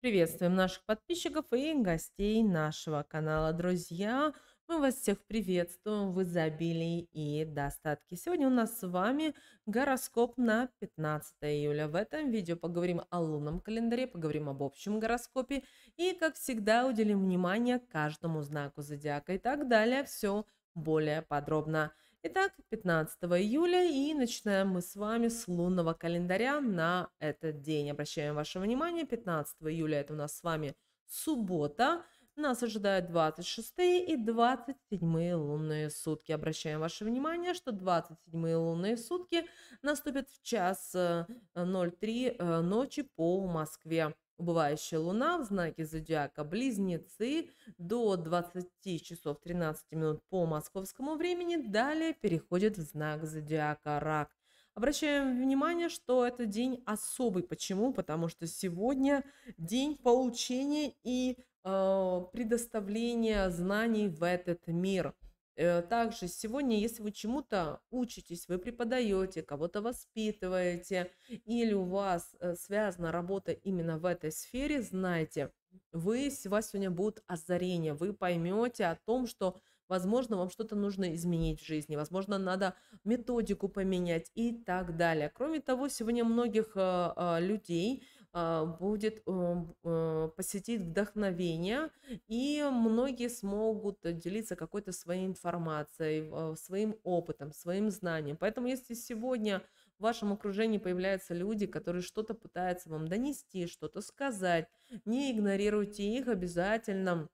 Приветствуем наших подписчиков и гостей нашего канала. Друзья, мы вас всех приветствуем в изобилии и достатке. Сегодня у нас с вами гороскоп на 15 июля. В этом видео поговорим о лунном календаре, поговорим об общем гороскопе и, как всегда, уделим внимание каждому знаку зодиака. И так далее, все более подробно. Итак, 15 июля и начинаем мы с вами с лунного календаря на этот день. Обращаем ваше внимание, 15 июля это у нас с вами суббота. Нас ожидают 26 и 27 лунные сутки. Обращаем ваше внимание, что 27 лунные сутки наступят в час 03 э, э, ночи по Москве убывающая луна в знаке зодиака Близнецы до 20 часов 13 минут по московскому времени. Далее переходит в знак зодиака Рак. Обращаем внимание, что это день особый. Почему? Потому что сегодня день получения и э, предоставления знаний в этот мир – Э, также сегодня, если вы чему-то учитесь, вы преподаете, кого-то воспитываете, или у вас э, связана работа именно в этой сфере, знайте, вы, у вас сегодня будут озарения, вы поймете о том, что, возможно, вам что-то нужно изменить в жизни, возможно, надо методику поменять и так далее. Кроме того, сегодня многих э, людей а, будет эм, э, посетит вдохновение, и многие смогут делиться какой-то своей информацией, э, своим опытом, своим знанием. Поэтому если сегодня в вашем окружении появляются люди, которые что-то пытаются вам донести, что-то сказать, не игнорируйте их обязательно,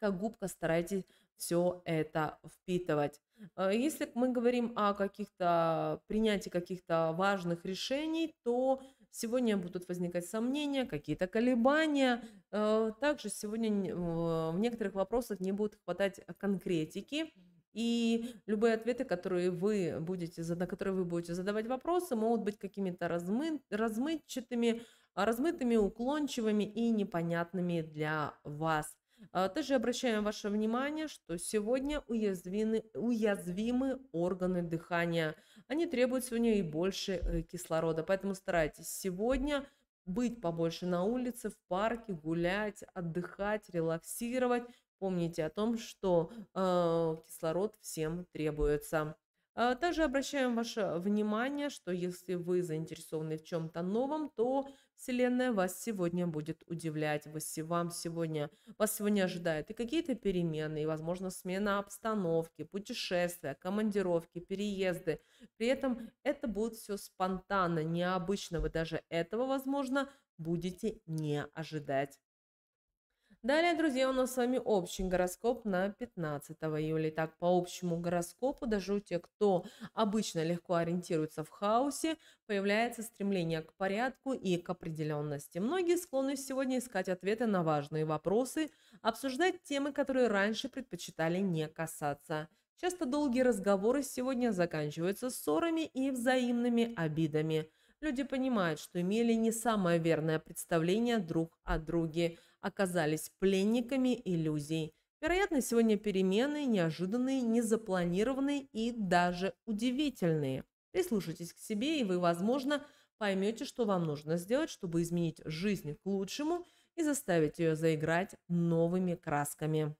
как губка старайтесь все это впитывать. Э, если мы говорим о каких-то принятии каких-то важных решений, то Сегодня будут возникать сомнения, какие-то колебания. Э, также сегодня в некоторых вопросах не будет хватать э, конкретики. И любые ответы, которые вы будете, на которые вы будете задавать вопросы, могут быть какими-то размы, размытчатыми, а, размытыми, уклончивыми и непонятными для вас. Э, также обращаем ваше внимание, что сегодня уязвимы, уязвимы органы дыхания – они требуют сегодня и больше э, кислорода. Поэтому старайтесь сегодня быть побольше на улице, в парке, гулять, отдыхать, релаксировать. Помните о том, что э, кислород всем требуется. А, также обращаем ваше внимание, что если вы заинтересованы в чем-то новом, то Вселенная вас сегодня будет удивлять. Вас, вам сегодня, вас сегодня ожидает и какие-то перемены, и, возможно, смена обстановки, путешествия, командировки, переезды. При этом это будет все спонтанно, необычно. Вы даже этого, возможно, будете не ожидать. Далее, друзья, у нас с вами общий гороскоп на 15 июля. Итак, по общему гороскопу, даже у тех, кто обычно легко ориентируется в хаосе, появляется стремление к порядку и к определенности. Многие склонны сегодня искать ответы на важные вопросы, обсуждать темы, которые раньше предпочитали не касаться. Часто долгие разговоры сегодня заканчиваются ссорами и взаимными обидами. Люди понимают, что имели не самое верное представление друг о друге, оказались пленниками иллюзий. Вероятно, сегодня перемены неожиданные, незапланированные и даже удивительные. Прислушайтесь к себе, и вы, возможно, поймете, что вам нужно сделать, чтобы изменить жизнь к лучшему и заставить ее заиграть новыми красками.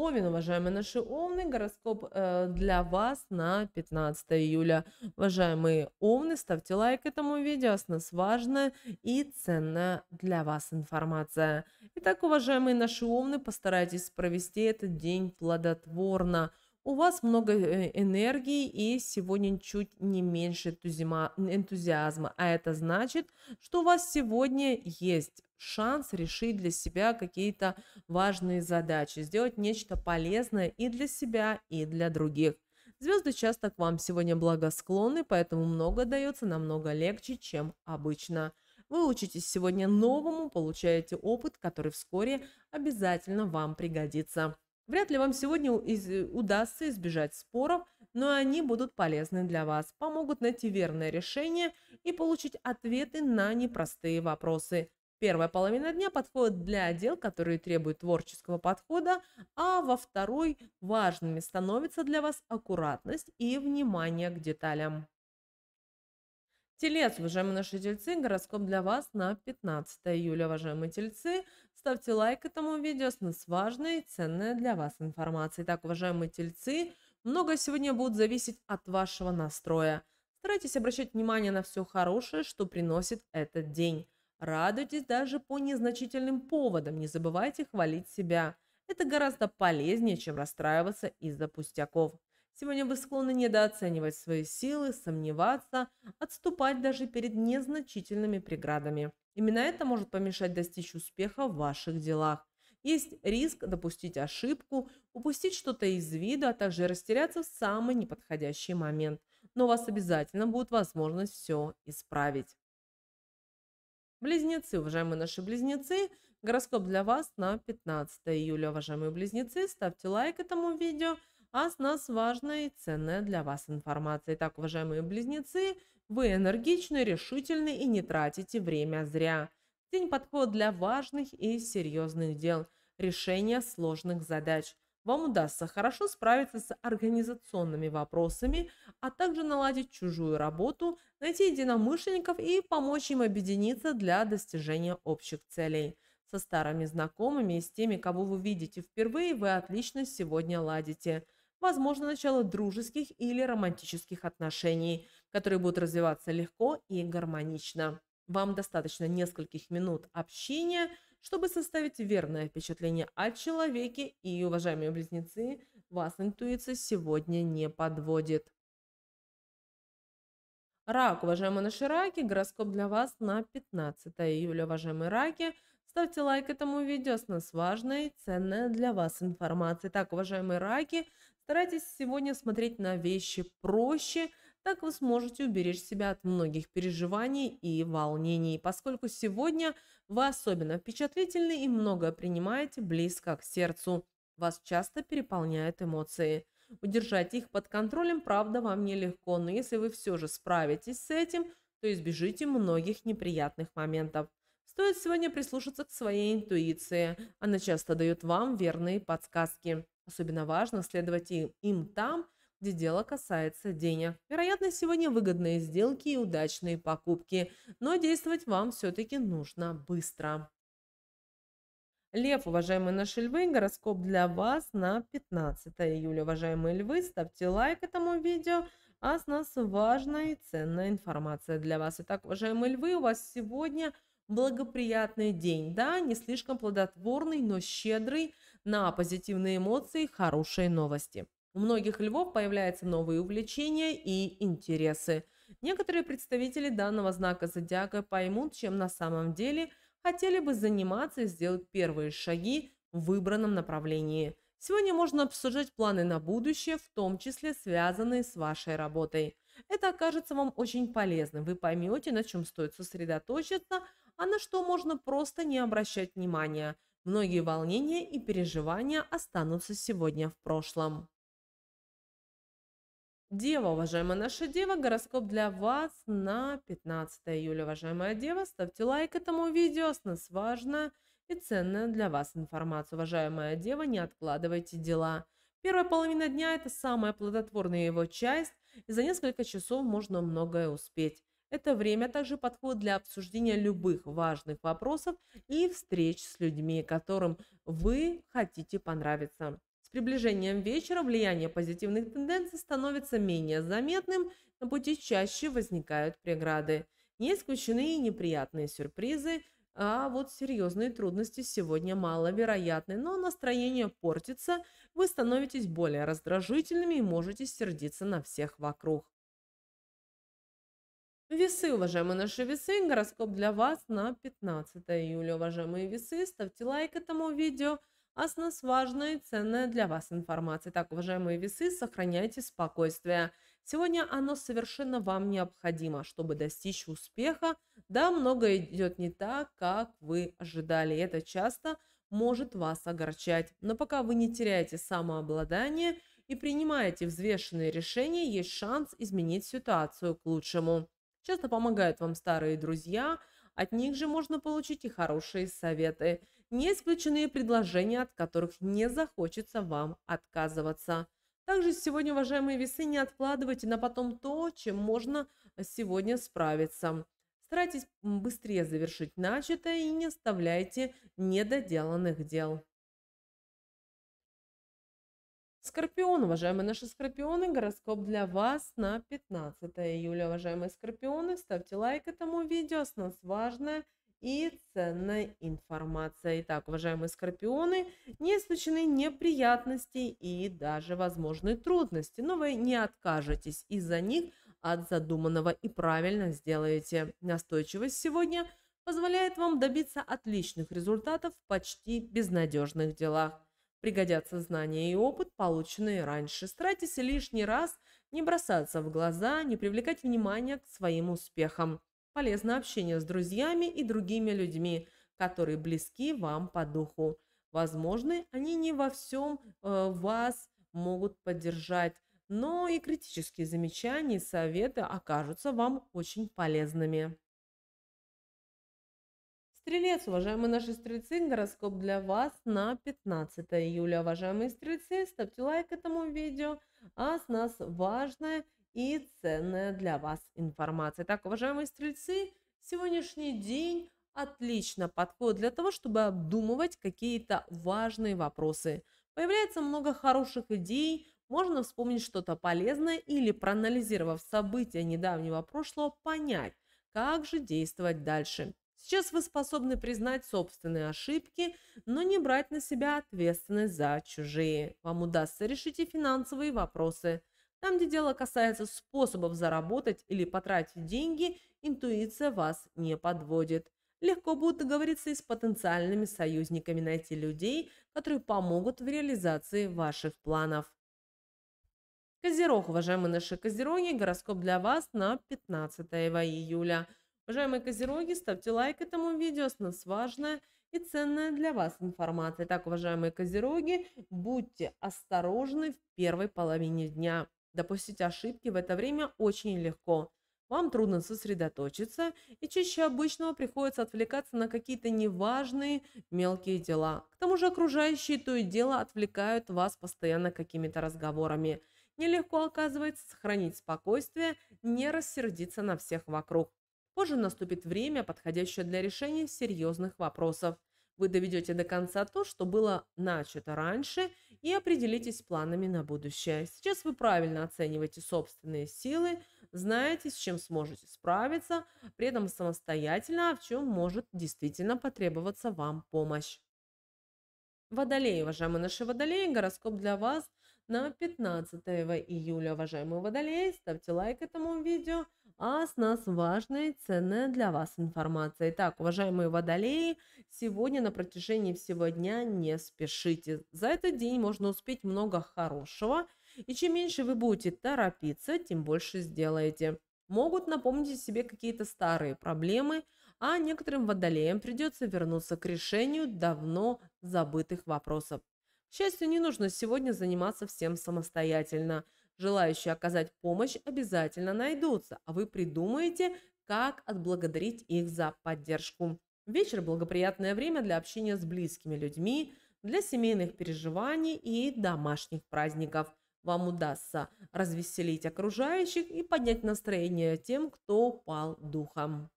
Овен, уважаемые наши овны, гороскоп э, для вас на 15 июля. Уважаемые овны, ставьте лайк этому видео, с нас важная и ценная для вас информация. Итак, уважаемые наши овны, постарайтесь провести этот день плодотворно. У вас много э, энергии и сегодня чуть не меньше энтузиазма, а это значит, что у вас сегодня есть шанс решить для себя какие-то важные задачи, сделать нечто полезное и для себя, и для других. Звезды часто к вам сегодня благосклонны, поэтому много дается намного легче, чем обычно. Вы учитесь сегодня новому, получаете опыт, который вскоре обязательно вам пригодится. Вряд ли вам сегодня э, удастся избежать споров, но они будут полезны для вас, помогут найти верное решение и получить ответы на непростые вопросы. Первая половина дня подходит для дел, которые требуют творческого подхода, а во второй важными становится для вас аккуратность и внимание к деталям. Телец, уважаемые наши тельцы, гороскоп для вас на 15 июля, уважаемые тельцы. Ставьте лайк этому видео, с нас важной и ценная для вас информация. Итак, уважаемые тельцы, много сегодня будет зависеть от вашего настроя. Старайтесь обращать внимание на все хорошее, что приносит этот день. Радуйтесь даже по незначительным поводам, не забывайте хвалить себя. Это гораздо полезнее, чем расстраиваться из-за пустяков. Сегодня вы склонны недооценивать свои силы, сомневаться, отступать даже перед незначительными преградами. Именно это может помешать достичь успеха в ваших делах. Есть риск допустить ошибку, упустить что-то из виду, а также растеряться в самый неподходящий момент. Но у вас обязательно будет возможность все исправить. Близнецы, уважаемые наши близнецы, гороскоп для вас на 15 июля. Уважаемые близнецы, ставьте лайк этому видео, а с нас важная и ценная для вас информация. Итак, уважаемые близнецы, вы энергичны, решительны и не тратите время зря. День подход для важных и серьезных дел, решения сложных задач – вам удастся хорошо справиться с организационными вопросами, а также наладить чужую работу, найти единомышленников и помочь им объединиться для достижения общих целей. Со старыми знакомыми и с теми, кого вы видите впервые, вы отлично сегодня ладите. Возможно, начало дружеских или романтических отношений, которые будут развиваться легко и гармонично. Вам достаточно нескольких минут общения – чтобы составить верное впечатление о человеке, и, уважаемые близнецы, вас интуиция сегодня не подводит. Рак, уважаемые наши раки, гороскоп для вас на 15 июля, уважаемые раки. Ставьте лайк этому видео, с нас важная и ценная для вас информация. Так, уважаемые раки, старайтесь сегодня смотреть на вещи проще, так вы сможете уберечь себя от многих переживаний и волнений, поскольку сегодня вы особенно впечатлительны и многое принимаете близко к сердцу. Вас часто переполняют эмоции. Удержать их под контролем, правда, вам нелегко, но если вы все же справитесь с этим, то избежите многих неприятных моментов. Стоит сегодня прислушаться к своей интуиции. Она часто дает вам верные подсказки. Особенно важно следовать им, им там, где дело касается денег. Вероятно, сегодня выгодные сделки и удачные покупки, но действовать вам все-таки нужно быстро. Лев, уважаемые наши львы, гороскоп для вас на 15 июля. Уважаемые львы, ставьте лайк этому видео, а с нас важная и ценная информация для вас. Итак, уважаемые львы, у вас сегодня благоприятный день, да, не слишком плодотворный, но щедрый на позитивные эмоции, хорошие новости. У многих львов появляются новые увлечения и интересы. Некоторые представители данного знака зодиака поймут, чем на самом деле хотели бы заниматься и сделать первые шаги в выбранном направлении. Сегодня можно обсуждать планы на будущее, в том числе связанные с вашей работой. Это окажется вам очень полезным. Вы поймете, на чем стоит сосредоточиться, а на что можно просто не обращать внимания. Многие волнения и переживания останутся сегодня в прошлом. Дева, уважаемая наша Дева, гороскоп для вас на 15 июля. Уважаемая Дева, ставьте лайк этому видео, с нас важно и ценная для вас информация. Уважаемая Дева, не откладывайте дела. Первая половина дня – это самая плодотворная его часть, и за несколько часов можно многое успеть. Это время также подходит для обсуждения любых важных вопросов и встреч с людьми, которым вы хотите понравиться. С приближением вечера влияние позитивных тенденций становится менее заметным, на пути чаще возникают преграды. Не исключены и неприятные сюрпризы, а вот серьезные трудности сегодня маловероятны, но настроение портится, вы становитесь более раздражительными и можете сердиться на всех вокруг. Весы, уважаемые наши весы, гороскоп для вас на 15 июля. Уважаемые весы, ставьте лайк этому видео а с нас важная и ценная для вас информация. Так, уважаемые весы, сохраняйте спокойствие. Сегодня оно совершенно вам необходимо, чтобы достичь успеха. Да, многое идет не так, как вы ожидали. Это часто может вас огорчать. Но пока вы не теряете самообладание и принимаете взвешенные решения, есть шанс изменить ситуацию к лучшему. Часто помогают вам старые друзья, от них же можно получить и хорошие советы не исключены предложения, от которых не захочется вам отказываться. Также сегодня, уважаемые весы, не откладывайте на потом то, чем можно сегодня справиться. Старайтесь быстрее завершить начатое и не оставляйте недоделанных дел. Скорпион, уважаемые наши скорпионы, гороскоп для вас на 15 июля. Уважаемые скорпионы, ставьте лайк этому видео, с нас важное – и ценная информация. Итак, уважаемые скорпионы, не исключены неприятности и даже возможные трудности, но вы не откажетесь из-за них от задуманного и правильно сделаете. Настойчивость сегодня позволяет вам добиться отличных результатов в почти безнадежных делах. Пригодятся знания и опыт, полученные раньше. Старайтесь лишний раз не бросаться в глаза, не привлекать внимание к своим успехам полезно общение с друзьями и другими людьми, которые близки вам по духу. Возможно, они не во всем э, вас могут поддержать, но и критические замечания и советы окажутся вам очень полезными. Стрелец, уважаемые наши стрельцы, гороскоп для вас на 15 июля. Уважаемые стрельцы, ставьте лайк этому видео, а с нас важное и ценная для вас информация. Так, уважаемые стрельцы, сегодняшний день отлично подходит для того, чтобы обдумывать какие-то важные вопросы. Появляется много хороших идей, можно вспомнить что-то полезное или, проанализировав события недавнего прошлого, понять, как же действовать дальше. Сейчас вы способны признать собственные ошибки, но не брать на себя ответственность за чужие. Вам удастся решить и финансовые вопросы. Там, где дело касается способов заработать или потратить деньги, интуиция вас не подводит. Легко будет договориться и с потенциальными союзниками найти людей, которые помогут в реализации ваших планов. Козерог, уважаемые наши козероги, гороскоп для вас на 15 июля. Уважаемые козероги, ставьте лайк этому видео, с нас важное и ценная для вас информация. Так, уважаемые козероги, будьте осторожны в первой половине дня. Допустить ошибки в это время очень легко. Вам трудно сосредоточиться, и чаще обычного приходится отвлекаться на какие-то неважные мелкие дела. К тому же окружающие то и дело отвлекают вас постоянно какими-то разговорами. Нелегко оказывается сохранить спокойствие, не рассердиться на всех вокруг. Позже наступит время, подходящее для решения серьезных вопросов. Вы доведете до конца то, что было начато раньше, и определитесь планами на будущее. Сейчас вы правильно оцениваете собственные силы, знаете, с чем сможете справиться, при этом самостоятельно, а в чем может действительно потребоваться вам помощь. Водолеи, уважаемые наши водолеи, гороскоп для вас на 15 июля. Уважаемые водолеи, ставьте лайк этому видео – а с нас важная и ценная для вас информация. Итак, уважаемые водолеи, сегодня на протяжении всего дня не спешите. За этот день можно успеть много хорошего, и чем меньше вы будете торопиться, тем больше сделаете. Могут напомнить о себе какие-то старые проблемы, а некоторым водолеям придется вернуться к решению давно забытых вопросов. К счастью, не нужно сегодня заниматься всем самостоятельно – Желающие оказать помощь обязательно найдутся, а вы придумаете, как отблагодарить их за поддержку. Вечер – благоприятное время для общения с близкими людьми, для семейных переживаний и домашних праздников. Вам удастся развеселить окружающих и поднять настроение тем, кто упал духом.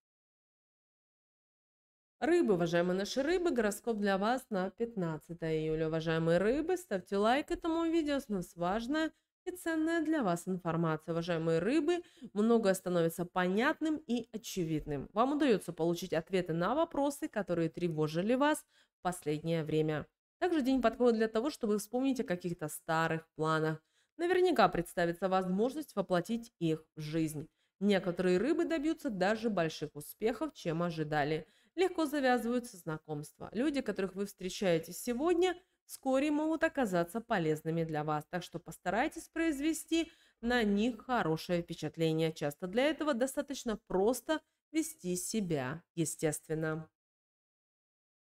Рыбы, уважаемые наши рыбы, гороскоп для вас на 15 июля. Уважаемые рыбы, ставьте лайк этому видео, с нас важно и ценная для вас информация, уважаемые рыбы. Многое становится понятным и очевидным. Вам удается получить ответы на вопросы, которые тревожили вас в последнее время. Также день подходит для того, чтобы вспомнить о каких-то старых планах. Наверняка представится возможность воплотить их в жизнь. Некоторые рыбы добьются даже больших успехов, чем ожидали. Легко завязываются знакомства. Люди, которых вы встречаете сегодня – вскоре могут оказаться полезными для вас, так что постарайтесь произвести на них хорошее впечатление. Часто для этого достаточно просто вести себя естественно.